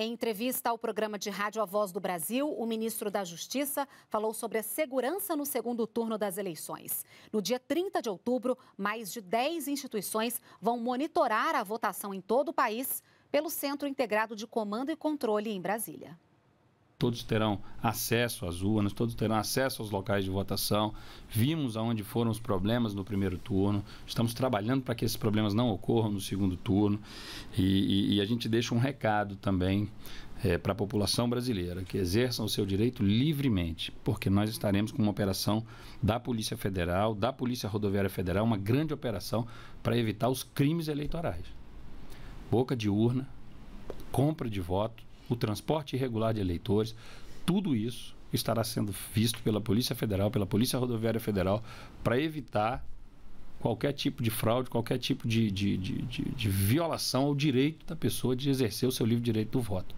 Em entrevista ao programa de rádio A Voz do Brasil, o ministro da Justiça falou sobre a segurança no segundo turno das eleições. No dia 30 de outubro, mais de 10 instituições vão monitorar a votação em todo o país pelo Centro Integrado de Comando e Controle em Brasília todos terão acesso às urnas, todos terão acesso aos locais de votação. Vimos aonde foram os problemas no primeiro turno, estamos trabalhando para que esses problemas não ocorram no segundo turno e, e, e a gente deixa um recado também é, para a população brasileira que exerçam o seu direito livremente, porque nós estaremos com uma operação da Polícia Federal, da Polícia Rodoviária Federal, uma grande operação para evitar os crimes eleitorais. Boca de urna, compra de voto o transporte irregular de eleitores, tudo isso estará sendo visto pela Polícia Federal, pela Polícia Rodoviária Federal, para evitar qualquer tipo de fraude, qualquer tipo de, de, de, de, violação ao direito da pessoa de exercer o seu livre direito do voto.